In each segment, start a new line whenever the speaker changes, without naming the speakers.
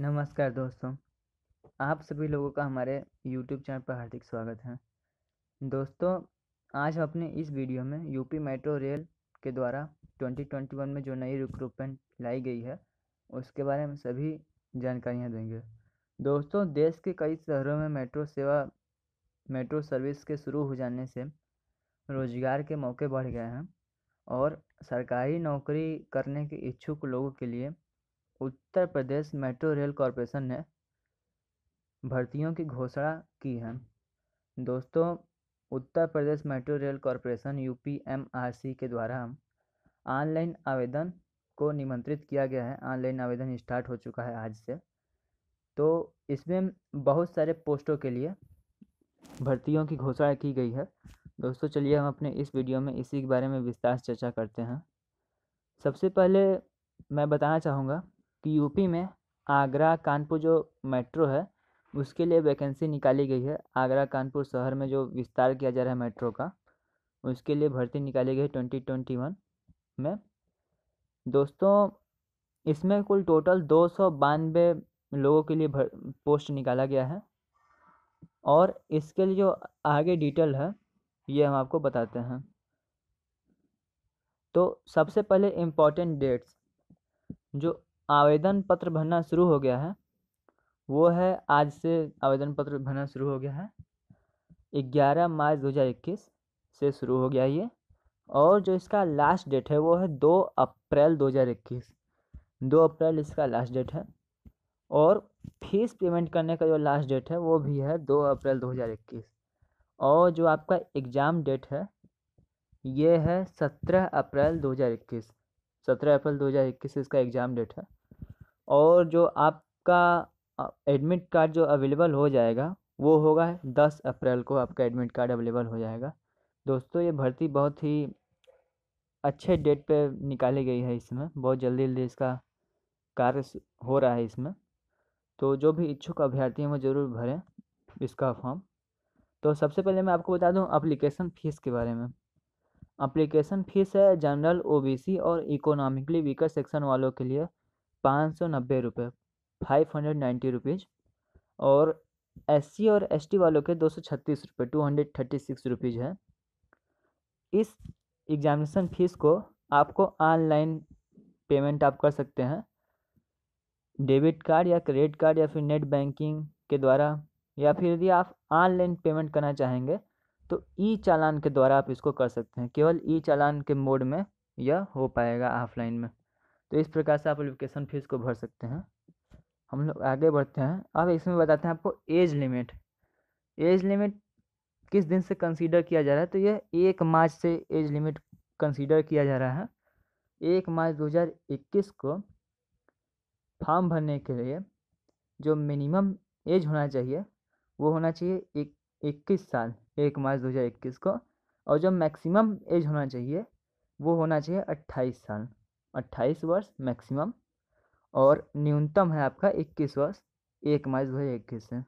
नमस्कार दोस्तों आप सभी लोगों का हमारे यूट्यूब चैनल पर हार्दिक स्वागत है दोस्तों आज हम अपने इस वीडियो में यूपी मेट्रो रेल के द्वारा 2021 में जो नई रिक्रूटमेंट लाई गई है उसके बारे में सभी जानकारियाँ देंगे दोस्तों देश के कई शहरों में मेट्रो सेवा मेट्रो सर्विस के शुरू हो जाने से रोजगार के मौके बढ़ गए हैं और सरकारी नौकरी करने के इच्छुक लोगों के लिए Uttar Pradesh metro rail corporation ने भर्तियों की घोषणा की है दोस्तों Uttar Pradesh metro rail corporation U के द्वारा ऑनलाइन आवेदन को निमंत्रित किया गया है ऑनलाइन आवेदन स्टार्ट हो चुका है आज से तो इसमें बहुत सारे पोस्टों के लिए भर्तियों की घोषणा की गई है दोस्तों चलिए हम अपने इस वीडियो में इसी के बारे में विस्तार चर्चा करते हैं सबसे पहले मैं बताना चाहूँगा यू में आगरा कानपुर जो मेट्रो है उसके लिए वैकेंसी निकाली गई है आगरा कानपुर शहर में जो विस्तार किया जा रहा है मेट्रो का उसके लिए भर्ती निकाली गई ट्वेंटी ट्वेंटी वन में दोस्तों इसमें कुल टोटल दो सौ बानवे लोगों के लिए भर, पोस्ट निकाला गया है और इसके लिए जो आगे डिटेल है ये हम आपको बताते हैं तो सबसे पहले इम्पॉर्टेंट डेट्स जो आवेदन पत्र भरना शुरू हो गया है वो है आज से आवेदन पत्र भरना शुरू हो गया है ग्यारह मार्च 2021 से शुरू हो गया ये और जो इसका लास्ट डेट है वो है दो अप्रैल 2021 दो अप्रैल इसका लास्ट डेट है और फीस पेमेंट करने का जो लास्ट डेट है वो भी है दो अप्रैल 2021 और जो आपका एग्ज़ाम डेट है ये है सत्रह अप्रैल 2021 सत्रह अप्रैल 2021 से इसका एग्ज़ाम डेट है और जो आपका एडमिट कार्ड जो अवेलेबल हो जाएगा वो होगा दस अप्रैल को आपका एडमिट कार्ड अवेलेबल हो जाएगा दोस्तों ये भर्ती बहुत ही अच्छे डेट पे निकाली गई है इसमें बहुत जल्दी जल्दी इसका कार्य हो रहा है इसमें तो जो भी इच्छुक अभ्यर्थी हैं वो ज़रूर भरें इसका फॉर्म तो सबसे पहले मैं आपको बता दूं अप्लीकेशन फ़ीस के बारे में अप्लीकेशन फ़ीस है जनरल ओबीसी और इकोनॉमिकली वीकर सेक्शन वालों के लिए पाँच सौ नब्बे रुपये फाइव हंड्रेड नाइन्टी रुपीज़ और एस सी और एस टी वालों के दो सौ छत्तीस रुपये two hundred thirty six rupees है इस एग्जामिनेशन फ़ीस को आपको ऑनलाइन पेमेंट आप कर सकते हैं डेबिट कार्ड या क्रेडिट कार्ड या फिर नेट बैंकिंग के द्वारा या फिर यदि आप ऑनलाइन पेमेंट करना चाहेंगे तो ई चालान के द्वारा आप इसको कर सकते हैं केवल ई चालान के मोड में यह हो पाएगा ऑफलाइन में तो इस प्रकार से आप एप्लीकेशन फीस को भर सकते हैं हम लोग आगे बढ़ते हैं अब इसमें बताते हैं आपको एज लिमिट एज लिमिट किस दिन से कंसीडर किया जा रहा है तो यह एक मार्च से एज लिमिट कंसीडर किया जा रहा है एक मार्च 2021 को फॉर्म भरने के लिए जो मिनिमम एज होना चाहिए वो होना चाहिए एक इक्कीस साल एक मार्च 2021 को और जो मैक्सिमम एज होना चाहिए वो होना चाहिए अट्ठाईस साल अट्ठाईस वर्ष मैक्सिमम और न्यूनतम है आपका इक्कीस वर्ष एक मार्च दो हज़ार इक्कीस से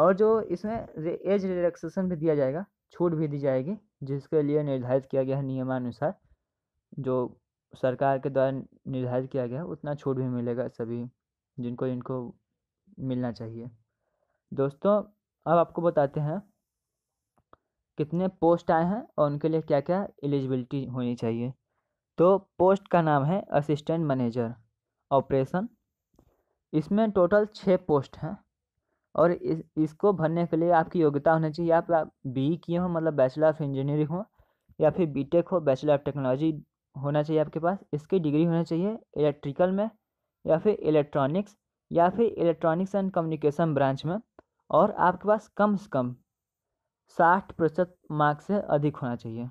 और जो इसमें एज रिलैक्सेशन भी दिया जाएगा छूट भी दी जाएगी जिसके लिए निर्धारित किया गया है नियमानुसार जो सरकार के द्वारा निर्धारित किया गया है उतना छूट भी मिलेगा सभी जिनको इनको मिलना चाहिए दोस्तों अब आपको बताते हैं कितने पोस्ट आए हैं और उनके लिए क्या क्या एलिजिबिलिटी होनी चाहिए तो पोस्ट का नाम है असिस्टेंट मैनेजर ऑपरेशन इसमें टोटल छः पोस्ट हैं और इस इसको भरने के लिए आपकी योग्यता होनी चाहिए आप, बी किए हों मतलब बैचलर ऑफ इंजीनियरिंग हो या फिर बीटेक हो बैचलर ऑफ टेक्नोलॉजी होना चाहिए आपके पास इसकी डिग्री होनी चाहिए इलेक्ट्रिकल में या फिर इलेक्ट्रॉनिक्स या फिर इलेक्ट्रॉनिक्स एंड कम्युनिकेशन ब्रांच में और आपके पास कम से कम साठ प्रतिशत मार्क्स से अधिक होना चाहिए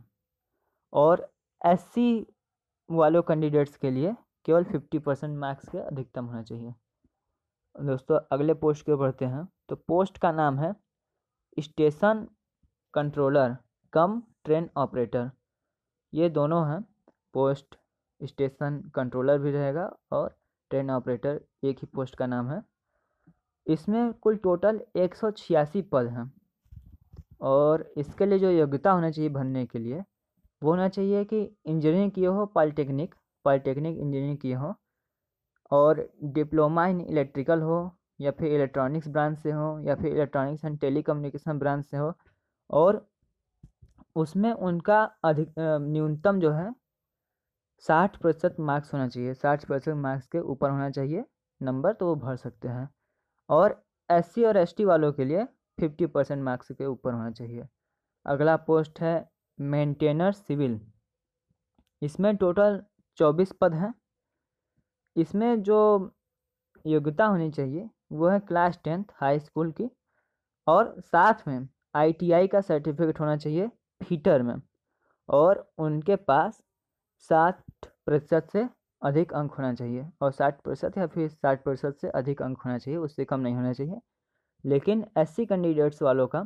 और एस वालों कैंडिडेट्स के लिए केवल फिफ्टी परसेंट मार्क्स के अधिकतम होना चाहिए दोस्तों अगले पोस्ट के बढ़ते हैं तो पोस्ट का नाम है station controller cum train operator ये दोनों हैं पोस्ट स्टेशन कंट्रोलर भी रहेगा और ट्रेन ऑपरेटर एक ही पोस्ट का नाम है इसमें कुल टोटल एक सौ छियासी पद हैं और इसके लिए जो योग्यता होना चाहिए भरने के लिए वो होना चाहिए कि इंजीनियरिंग किए हो पॉलिटेक्निक पॉलिटेक्निक इंजीनियरिंग किए हो और डिप्लोमा इन इलेक्ट्रिकल हो या फिर इलेक्ट्रॉनिक्स ब्रांच से हो या फिर electronics and telecommunication branch से हो और उसमें उनका अधिक न्यूनतम जो है साठ प्रतिशत मार्क्स होना चाहिए साठ प्रतिशत मार्क्स के ऊपर होना चाहिए नंबर तो वो भर सकते हैं और एस और एस वालों के लिए फिफ्टी परसेंट मार्क्स के ऊपर होना चाहिए अगला पोस्ट है मेंटेनर सिविल इसमें टोटल चौबीस पद हैं इसमें जो योग्यता होनी चाहिए वो है क्लास टेंथ हाई स्कूल की और साथ में आईटीआई का सर्टिफिकेट होना चाहिए फीटर में और उनके पास साठ प्रतिशत से अधिक अंक होना चाहिए और साठ प्रतिशत या फिर साठ प्रतिशत से अधिक अंक होना चाहिए उससे कम नहीं होना चाहिए लेकिन एससी कैंडिडेट्स वालों का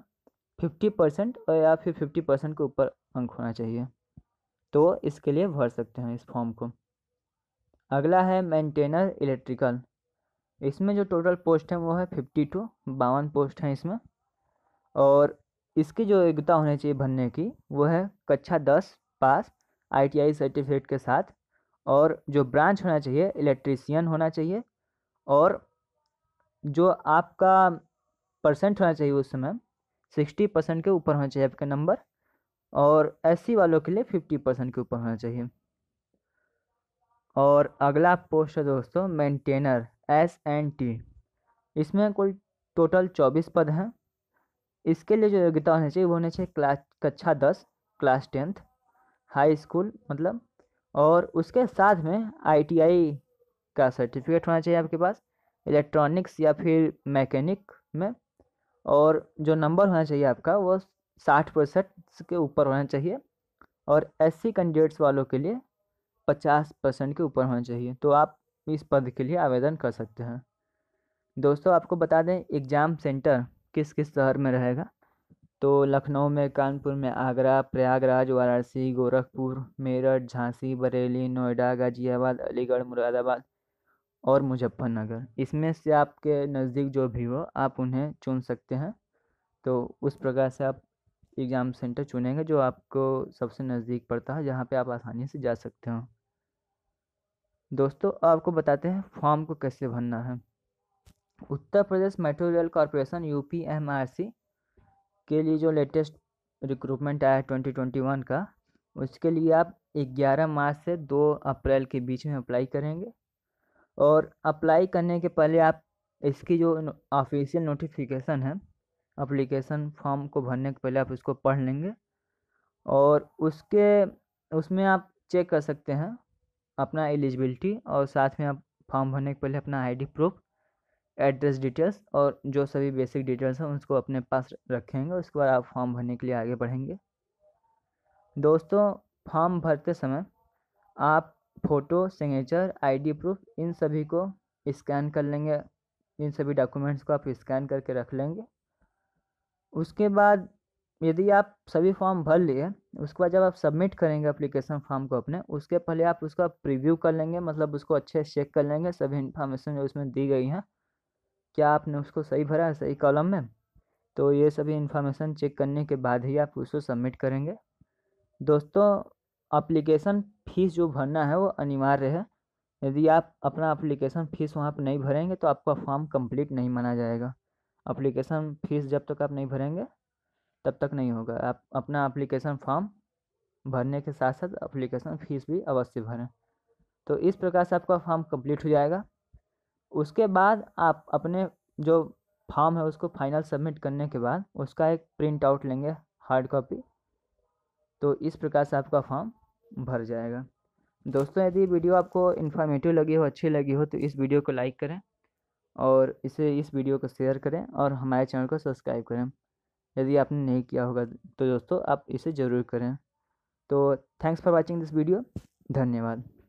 फिफ्टी परसेंट या फिर फिफ्टी परसेंट के ऊपर अंक होना चाहिए तो इसके लिए भर सकते हैं इस फॉर्म को अगला है मेंटेनर इलेक्ट्रिकल इसमें जो टोटल पोस्ट हैं वो है फिफ्टी टू बावन पोस्ट हैं इसमें और इसकी जो योग्यता होनी चाहिए भरने की वो है कक्षा दस पास आईटीआई सर्टिफिकेट के साथ और जो ब्रांच होना चाहिए इलेक्ट्रीसियन होना चाहिए और जो आपका परसेंट होना चाहिए उस समय सिक्सटी परसेंट के ऊपर होना चाहिए आपका नंबर और एस वालों के लिए फिफ्टी परसेंट के ऊपर होना चाहिए और अगला पोस्ट है दोस्तों मेंटेनर एस एन टी इसमें कुल टोटल चौबीस पद हैं इसके लिए जो योग्यता होनी चाहिए वो होनी चाहिए क्लास कक्षा दस क्लास टेंथ हाई स्कूल मतलब और उसके साथ में आईटीआई का सर्टिफिकेट होना चाहिए आपके पास इलेक्ट्रॉनिक्स या फिर मैकेनिक में और जो नंबर होना चाहिए आपका वो साठ परसेंट के ऊपर होना चाहिए और एस सी कैंडिडेट्स वालों के लिए पचास परसेंट के ऊपर होना चाहिए तो आप इस पद के लिए आवेदन कर सकते हैं दोस्तों आपको बता दें एग्ज़ाम सेंटर किस किस शहर में रहेगा तो लखनऊ में कानपुर में आगरा प्रयागराज वाराणसी गोरखपुर मेरठ झांसी बरेली नोएडा गाजियाबाद अलीगढ़ मुरादाबाद और मुजफ्फरनगर इसमें से आपके नज़दीक जो भी हो आप उन्हें चुन सकते हैं तो उस प्रकार से आप एग्ज़ाम सेंटर चुनेंगे जो आपको सबसे नज़दीक पड़ता है जहाँ पे आप आसानी से जा सकते हो दोस्तों आपको बताते हैं फॉर्म को कैसे भरना है Uttar Pradesh metro rail corporation U के लिए जो लेटेस्ट रिक्रूटमेंट आया है ट्वेंटी ट्वेंटी वन का उसके लिए आप ग्यारह मार्च से दो अप्रैल के बीच में अप्लाई करेंगे और अप्लाई करने के पहले आप इसकी जो ऑफिशियल नोटिफिकेशन है अप्लीकेशन फॉर्म को भरने के पहले आप उसको पढ़ लेंगे और उसके उसमें आप चेक कर सकते हैं अपना एलिजिबिलिटी और साथ में आप फॉर्म भरने के पहले अपना आईडी प्रूफ एड्रेस डिटेल्स और जो सभी बेसिक डिटेल्स हैं उसको अपने पास रखेंगे उसके बाद आप फॉर्म भरने के लिए आगे बढ़ेंगे दोस्तों फॉर्म भरते समय आप फ़ोटो सिग्नेचर आईडी प्रूफ इन सभी को स्कैन कर लेंगे इन सभी डॉक्यूमेंट्स को आप स्कैन करके रख लेंगे उसके बाद यदि आप सभी फॉर्म भर लिए उसके बाद जब आप सबमिट करेंगे अप्लीकेशन फॉर्म को अपने उसके पहले आप उसका प्रीव्यू कर लेंगे मतलब उसको अच्छे से चेक कर लेंगे सभी इन्फॉर्मेशन जो उसमें दी गई हैं क्या आपने उसको सही भरा है सही कॉलम में तो ये सभी इन्फॉर्मेशन चेक करने के बाद ही आप उसको सबमिट करेंगे दोस्तों अप्लीकेशन फ़ीस जो भरना है वो अनिवार्य है यदि आप अपना अप्लीकेशन फ़ीस वहाँ पर नहीं भरेंगे तो आपका फॉर्म कंप्लीट नहीं माना जाएगा अप्लीकेशन फ़ीस जब तक आप नहीं भरेंगे तब तक नहीं होगा आप अपना अप्लीकेशन फॉर्म भरने के साथ साथ अप्लीकेशन फ़ीस भी अवश्य भरें तो इस प्रकार से आपका फॉर्म कंप्लीट हो जाएगा उसके बाद आप अपने जो फॉर्म है उसको फाइनल सबमिट करने के बाद उसका एक प्रिंट आउट लेंगे हार्ड कॉपी तो इस प्रकार से आपका फॉर्म भर जाएगा दोस्तों यदि वीडियो आपको इन्फॉर्मेटिव लगी हो अच्छी लगी हो तो इस वीडियो को लाइक करें और इसे इस वीडियो को शेयर करें और हमारे चैनल को सब्सक्राइब करें यदि आपने नहीं किया होगा तो दोस्तों आप इसे ज़रूर करें तो thanks for watching this video धन्यवाद